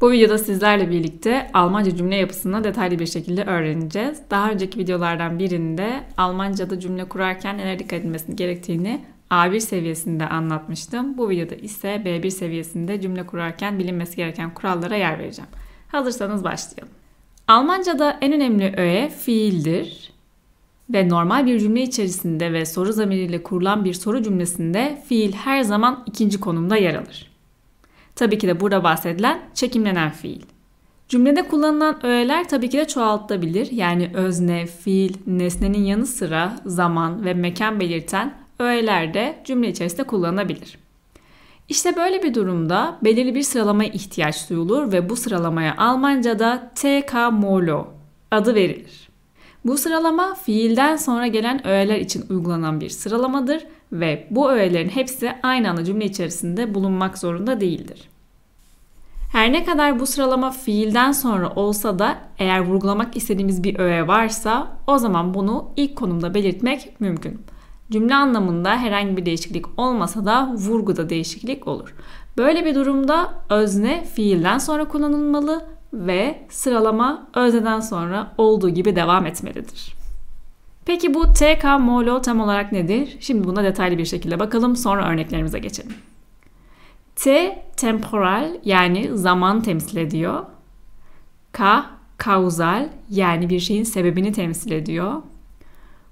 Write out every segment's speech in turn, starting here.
Bu videoda sizlerle birlikte Almanca cümle yapısını detaylı bir şekilde öğreneceğiz. Daha önceki videolardan birinde Almanca'da cümle kurarken neler dikkat edilmesi gerektiğini A1 seviyesinde anlatmıştım. Bu videoda ise B1 seviyesinde cümle kurarken bilinmesi gereken kurallara yer vereceğim. Hazırsanız başlayalım. Almanca'da en önemli öğe fiildir ve normal bir cümle içerisinde ve soru zamiriyle kurulan bir soru cümlesinde fiil her zaman ikinci konumda yer alır. Tabii ki de burada bahsedilen çekimlenen fiil. Cümlede kullanılan öğeler tabii ki de çoğaltılabilir. Yani özne, fiil, nesnenin yanı sıra zaman ve mekan belirten öğeler de cümle içerisinde kullanılabilir. İşte böyle bir durumda belirli bir sıralamaya ihtiyaç duyulur ve bu sıralamaya Almanca'da TK Molo adı verilir. Bu sıralama fiilden sonra gelen öğeler için uygulanan bir sıralamadır ve bu öğelerin hepsi aynı anda cümle içerisinde bulunmak zorunda değildir. Her ne kadar bu sıralama fiilden sonra olsa da eğer vurgulamak istediğimiz bir öğe varsa o zaman bunu ilk konumda belirtmek mümkün. Cümle anlamında herhangi bir değişiklik olmasa da vurguda değişiklik olur. Böyle bir durumda özne fiilden sonra kullanılmalı ve sıralama özneden sonra olduğu gibi devam etmelidir. Peki bu TK molo tam olarak nedir? Şimdi buna detaylı bir şekilde bakalım sonra örneklerimize geçelim. T temporal yani zaman temsil ediyor. K kauzal yani bir şeyin sebebini temsil ediyor.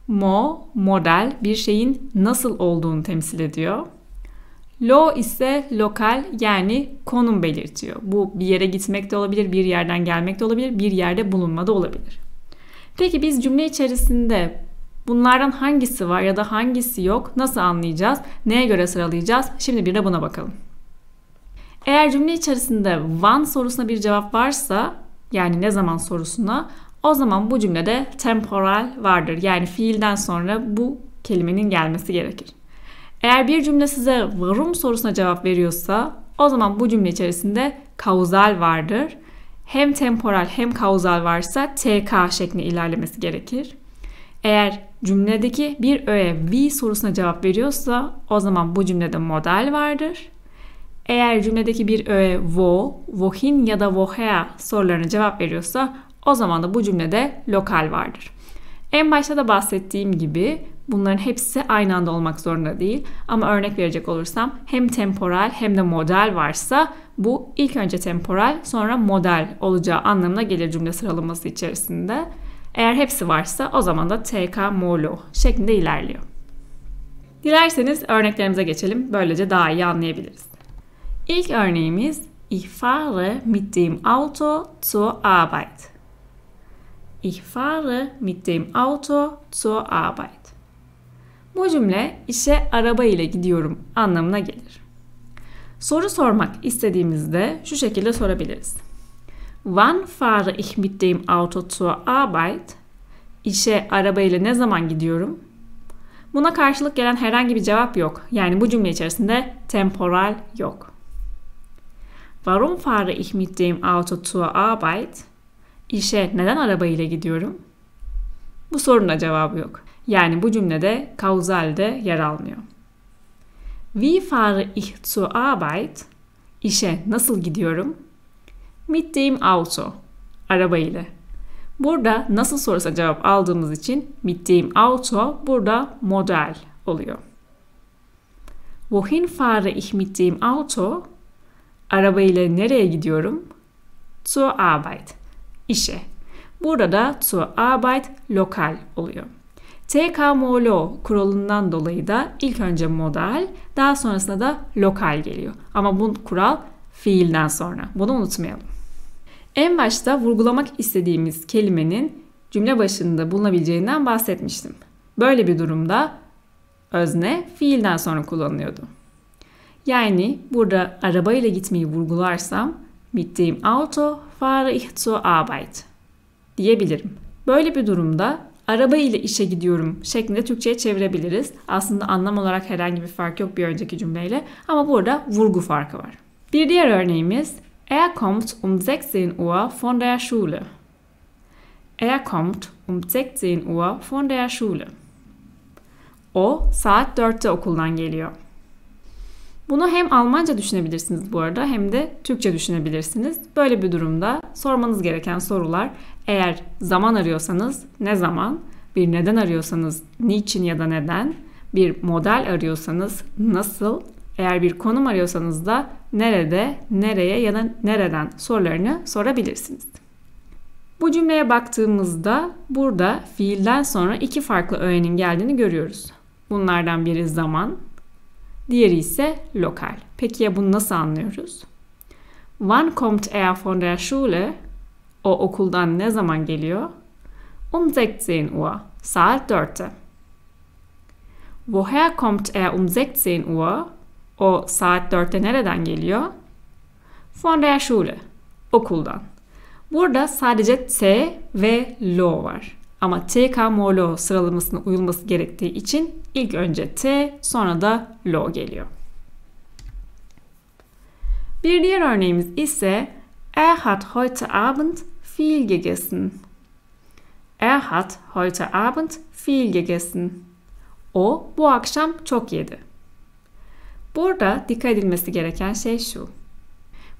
Mo model bir şeyin nasıl olduğunu temsil ediyor. Lo ise lokal yani konum belirtiyor. Bu bir yere gitmek de olabilir, bir yerden gelmek de olabilir, bir yerde bulunma da olabilir. Peki biz cümle içerisinde bunlardan hangisi var ya da hangisi yok nasıl anlayacağız? Neye göre sıralayacağız? Şimdi bir de buna bakalım. Eğer cümle içerisinde when sorusuna bir cevap varsa yani ne zaman sorusuna o zaman bu cümlede temporal vardır. Yani fiilden sonra bu kelimenin gelmesi gerekir. Eğer bir cümle size varum sorusuna cevap veriyorsa o zaman bu cümle içerisinde kauzal vardır. Hem temporal hem kauzal varsa TK şeklinde ilerlemesi gerekir. Eğer cümledeki bir öğe V sorusuna cevap veriyorsa o zaman bu cümlede model vardır. Eğer cümledeki bir öğe vo, vohin ya da vohea sorularına cevap veriyorsa o zaman da bu cümlede lokal vardır. En başta da bahsettiğim gibi Bunların hepsi aynı anda olmak zorunda değil. Ama örnek verecek olursam hem temporal hem de model varsa bu ilk önce temporal sonra model olacağı anlamına gelir cümle sıralaması içerisinde. Eğer hepsi varsa o zaman da TK molo şeklinde ilerliyor. Dilerseniz örneklerimize geçelim. Böylece daha iyi anlayabiliriz. İlk örneğimiz Ich fahre mit dem Auto zur Arbeit. Ich fahre mit dem Auto zur Arbeit. Bu cümle işe araba ile gidiyorum anlamına gelir. Soru sormak istediğimizde şu şekilde sorabiliriz. Wann fahre ich mit dem Auto zur Arbeit? İşe araba ile ne zaman gidiyorum? Buna karşılık gelen herhangi bir cevap yok. Yani bu cümle içerisinde temporal yok. Warum fahre ich mit dem Auto zur Arbeit? İşe neden araba ile gidiyorum? Bu sorunun da cevabı yok. Yani bu cümlede kauzal yer almıyor. Wie fahre ich zur Arbeit? İşe nasıl gidiyorum? Mit dem Auto. Araba ile. Burada nasıl sorusa cevap aldığımız için mit dem Auto burada model oluyor. Wohin fahre ich mit dem Auto? Araba ile nereye gidiyorum? Zur Arbeit. İşe. Burada da zur Arbeit lokal oluyor. TKMLO kuralından dolayı da ilk önce modal, daha sonrasında da lokal geliyor. Ama bu kural fiilden sonra. Bunu unutmayalım. En başta vurgulamak istediğimiz kelimenin cümle başında bulunabileceğinden bahsetmiştim. Böyle bir durumda özne fiilden sonra kullanılıyordu. Yani burada arabayla gitmeyi vurgularsam mit dem Auto fahre ich zur Arbeit diyebilirim. Böyle bir durumda araba ile işe gidiyorum şeklinde Türkçe'ye çevirebiliriz. Aslında anlam olarak herhangi bir fark yok bir önceki cümleyle ama burada vurgu farkı var. Bir diğer örneğimiz Er kommt um 16 Uhr von der Schule. Er kommt um 16 Uhr von der Schule. O saat 4'te okuldan geliyor. Bunu hem Almanca düşünebilirsiniz bu arada hem de Türkçe düşünebilirsiniz. Böyle bir durumda sormanız gereken sorular eğer zaman arıyorsanız ne zaman, bir neden arıyorsanız niçin ya da neden, bir model arıyorsanız nasıl, eğer bir konum arıyorsanız da nerede, nereye ya da nereden sorularını sorabilirsiniz. Bu cümleye baktığımızda burada fiilden sonra iki farklı öğenin geldiğini görüyoruz. Bunlardan biri zaman, diğeri ise lokal. Peki ya bunu nasıl anlıyoruz? Wann kommt er von der Schule? O okuldan ne zaman geliyor? Um 16 Uhr, saat 4'te. Woher kommt er um 16 Uhr? O saat 4'te nereden geliyor? Von der Schule, okuldan. Burada sadece T ve lo var. Ama TK Morlo sıralamasına uyulması gerektiği için ilk önce T sonra da Lo geliyor. Bir diğer örneğimiz ise Er hat heute Abend viel gegessen. Er hat heute Abend viel gegessen. O bu akşam çok yedi. Burada dikkat edilmesi gereken şey şu.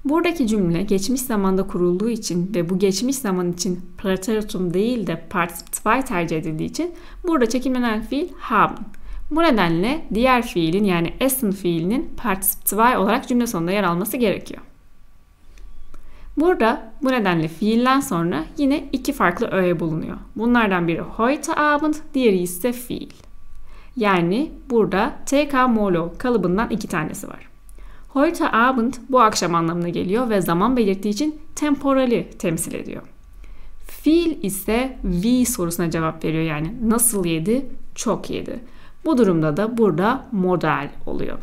Buradaki cümle geçmiş zamanda kurulduğu için ve bu geçmiş zaman için preteritum değil de participle tercih edildiği için burada çekilmeden fiil haben. Bu nedenle diğer fiilin yani essen fiilinin participle olarak cümle sonunda yer alması gerekiyor. Burada bu nedenle fiilden sonra yine iki farklı öğe bulunuyor. Bunlardan biri heute Abend, diğeri ise fiil. Yani burada TK Molo kalıbından iki tanesi var. Heute Abend bu akşam anlamına geliyor ve zaman belirttiği için temporali temsil ediyor. Fiil ise wie sorusuna cevap veriyor yani nasıl yedi, çok yedi. Bu durumda da burada modal oluyor.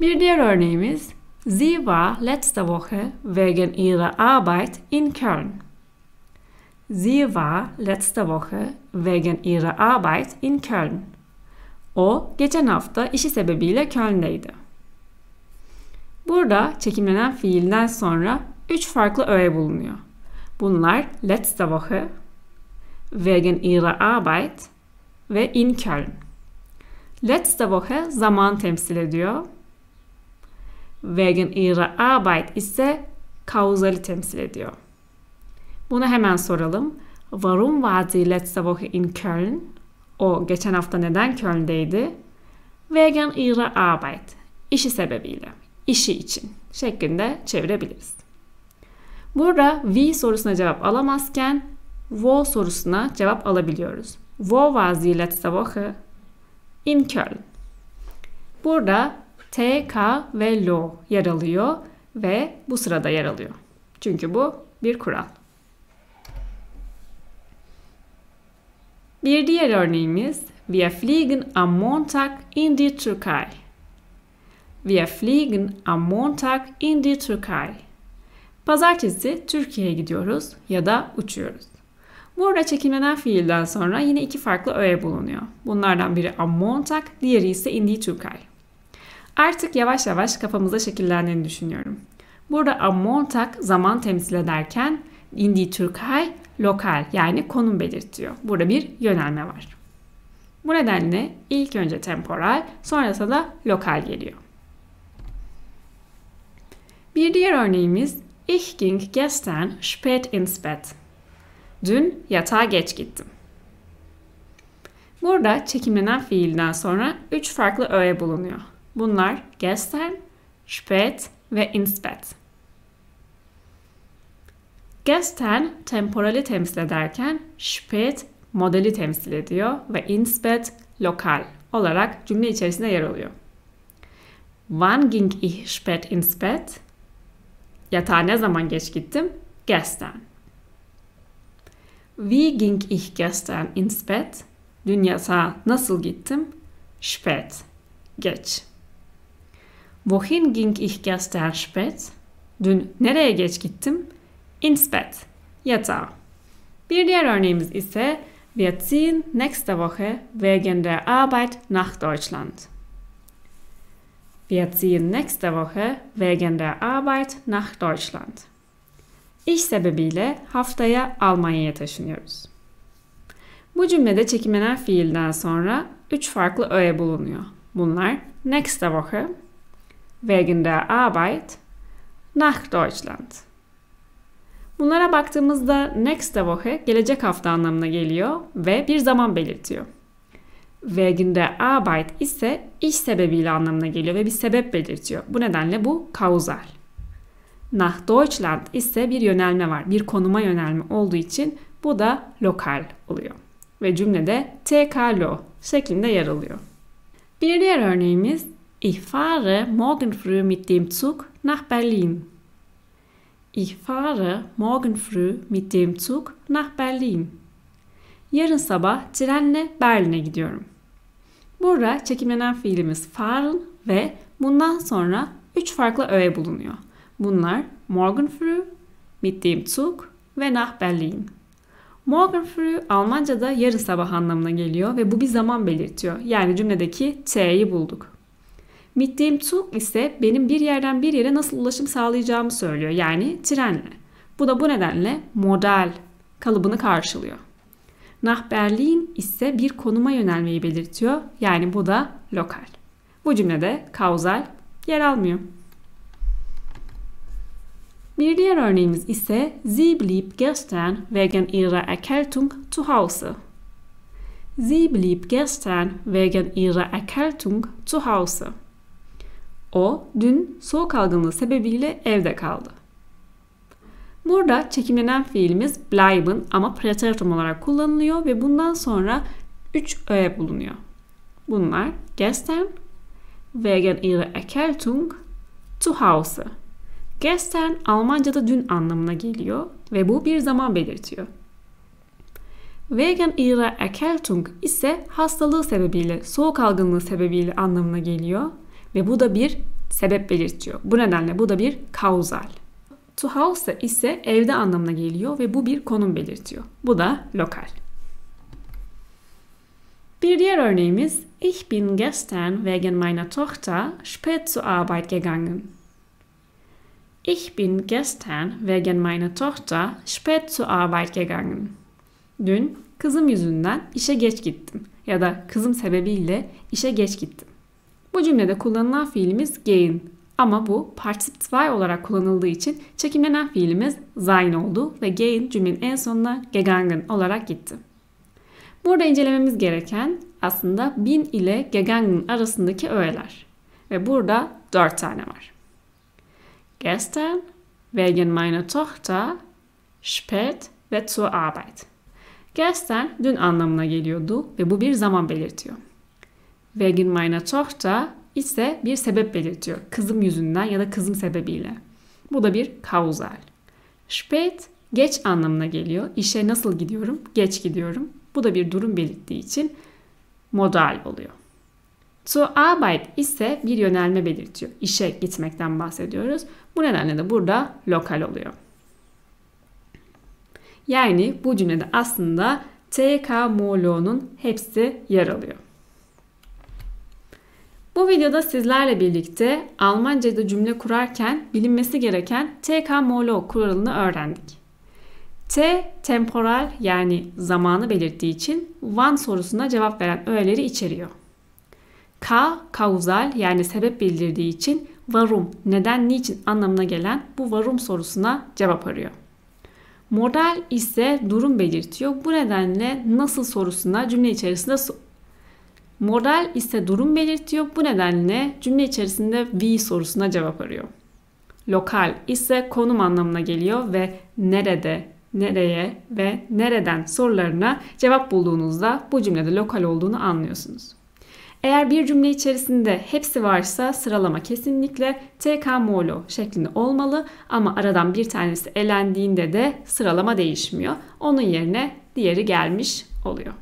Bir diğer örneğimiz Sie war letzte Woche wegen ihrer Arbeit in Köln. Sie war letzte Woche wegen ihrer Arbeit in Köln. O geçen hafta işi sebebiyle Köln'deydi. Burada çekimlenen fiilden sonra üç farklı öğe bulunuyor. Bunlar letzte Woche, wegen ihrer Arbeit ve in Köln. Letzte Woche zaman temsil ediyor. Wegen ihrer Arbeit ise kauzali temsil ediyor. Bunu hemen soralım. Warum war sie letzte Woche in Köln? O geçen hafta neden Köln'deydi? Wegen ihrer Arbeit. İşi sebebiyle, işi için şeklinde çevirebiliriz. Burada wie sorusuna cevap alamazken wo sorusuna cevap alabiliyoruz. Wo war Sie letzte Woche in Köln? Burada T K ve L yer alıyor ve bu sırada yer alıyor. Çünkü bu bir kural. Bir diğer örneğimiz Wir fliegen am Montag in die Türkei. Wir fliegen am Montag in die Türkei. Pazartesi Türkiye'ye gidiyoruz ya da uçuyoruz. Burada çekimlenen fiilden sonra yine iki farklı öğe bulunuyor. Bunlardan biri am Montag, diğeri ise in die Türkei. Artık yavaş yavaş kafamızda şekillendiğini düşünüyorum. Burada am Montag zaman temsil ederken in die Türkei lokal yani konum belirtiyor. Burada bir yönelme var. Bu nedenle ilk önce temporal, sonrasında da lokal geliyor. Bir diğer örneğimiz Ich ging gestern spät ins Bett. Dün yatağa geç gittim. Burada çekimlenen fiilden sonra üç farklı öğe bulunuyor. Bunlar gestern, spät ve ins Bett. Gestern temporali temsil ederken spät modeli temsil ediyor ve inspät lokal olarak cümle içerisinde yer alıyor. Wann ging ich spät ins Bett? Yatağa ne zaman geç gittim? Gestern. Wie ging ich gestern ins Bett? Dün yatağa nasıl gittim? Spät. Geç. Wohin ging ich gestern spät? Dün nereye geç gittim? Inspet, yatağa. Bir diğer örneğimiz ise Wir ziehen nächste Woche wegen der Arbeit nach Deutschland. Wir ziehen nächste Woche wegen der Arbeit nach Deutschland. İş sebebiyle haftaya Almanya'ya taşınıyoruz. Bu cümlede çekimlenen fiilden sonra üç farklı öğe bulunuyor. Bunlar nächste Woche, wegen der Arbeit, nach Deutschland. Bunlara baktığımızda next Woche gelecek hafta anlamına geliyor ve bir zaman belirtiyor. Wegen der Arbeit ise iş sebebiyle anlamına geliyor ve bir sebep belirtiyor. Bu nedenle bu kauzal. Nach Deutschland ise bir yönelme var. Bir konuma yönelme olduğu için bu da lokal oluyor. Ve cümlede TKLO şeklinde yer alıyor. Bir diğer örneğimiz Ich fahre morgen früh mit dem Zug nach Berlin. Ich fahre morgen früh mit dem Zug nach Berlin. Yarın sabah trenle Berlin'e gidiyorum. Burada çekimlenen fiilimiz fahren ve bundan sonra üç farklı öğe bulunuyor. Bunlar morgen früh, mit dem Zug ve nach Berlin. Morgen früh Almanca'da yarın sabah anlamına geliyor ve bu bir zaman belirtiyor. Yani cümledeki T'yi bulduk. Mittiğim tuk ise benim bir yerden bir yere nasıl ulaşım sağlayacağımı söylüyor. Yani trenle. Bu da bu nedenle model kalıbını karşılıyor. Nach Berlin ise bir konuma yönelmeyi belirtiyor. Yani bu da lokal. Bu cümlede kauzal yer almıyor. Bir diğer örneğimiz ise Sie blieb gestern wegen ihrer Erkältung zu Hause. Sie blieb gestern wegen ihrer Erkältung zu Hause. O dün soğuk algınlığı sebebiyle evde kaldı. Burada çekimlenen fiilimiz bleiben ama preteritum olarak kullanılıyor ve bundan sonra 3 öğe bulunuyor. Bunlar gestern, wegen ihrer Erkältung, zu Hause. Gestern Almanca'da dün anlamına geliyor ve bu bir zaman belirtiyor. Wegen ihrer Erkältung ise hastalığı sebebiyle, soğuk algınlığı sebebiyle anlamına geliyor ve bu da bir sebep belirtiyor. Bu nedenle bu da bir kauzal. To house ise evde anlamına geliyor ve bu bir konum belirtiyor. Bu da lokal. Bir diğer örneğimiz Ich bin gestern wegen meiner Tochter spät zur Arbeit gegangen. Ich bin gestern wegen meiner Tochter spät zur Arbeit gegangen. Dün kızım yüzünden işe geç gittim ya da kızım sebebiyle işe geç gittim. Bu cümlede kullanılan fiilimiz gain ama bu participle olarak kullanıldığı için çekimlenen fiilimiz sein oldu ve gain cümlenin en sonuna gegangen olarak gitti. Burada incelememiz gereken aslında bin ile gegangen arasındaki öğeler. Ve burada dört tane var. Gestern, wegen meiner Tochter, spät ve zur Arbeit. Gestern dün anlamına geliyordu ve bu bir zaman belirtiyor wegen Tochter ise bir sebep belirtiyor. Kızım yüzünden ya da kızım sebebiyle. Bu da bir kauzal. Spät geç anlamına geliyor. İşe nasıl gidiyorum? Geç gidiyorum. Bu da bir durum belirttiği için modal oluyor. To Arbeit ise bir yönelme belirtiyor. İşe gitmekten bahsediyoruz. Bu nedenle de burada lokal oluyor. Yani bu cümlede aslında TK Molo'nun hepsi yer alıyor. Bu videoda sizlerle birlikte Almanca'da cümle kurarken bilinmesi gereken TK-Molo kuralını öğrendik. T temporal yani zamanı belirttiği için van sorusuna cevap veren öğeleri içeriyor. K kauzal yani sebep bildirdiği için varum neden niçin anlamına gelen bu varum sorusuna cevap arıyor. Modal ise durum belirtiyor. Bu nedenle nasıl sorusuna cümle içerisinde Moral ise durum belirtiyor. Bu nedenle cümle içerisinde we sorusuna cevap arıyor. Lokal ise konum anlamına geliyor ve nerede, nereye ve nereden sorularına cevap bulduğunuzda bu cümlede lokal olduğunu anlıyorsunuz. Eğer bir cümle içerisinde hepsi varsa sıralama kesinlikle TK Molo şeklinde olmalı ama aradan bir tanesi elendiğinde de sıralama değişmiyor. Onun yerine diğeri gelmiş oluyor.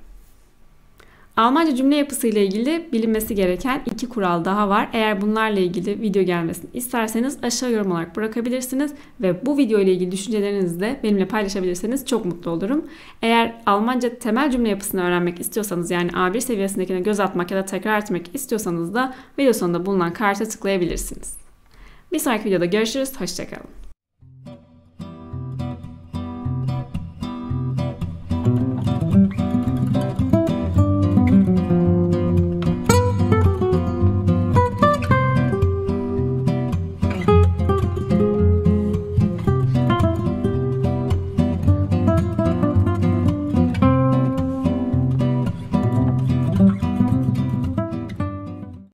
Almanca cümle yapısı ile ilgili bilinmesi gereken iki kural daha var. Eğer bunlarla ilgili video gelmesini isterseniz aşağı yorum olarak bırakabilirsiniz ve bu video ile ilgili düşüncelerinizi de benimle paylaşabilirseniz çok mutlu olurum. Eğer Almanca temel cümle yapısını öğrenmek istiyorsanız yani A1 seviyesindekine göz atmak ya da tekrar etmek istiyorsanız da video sonunda bulunan karta tıklayabilirsiniz. Bir sonraki videoda görüşürüz. Hoşçakalın.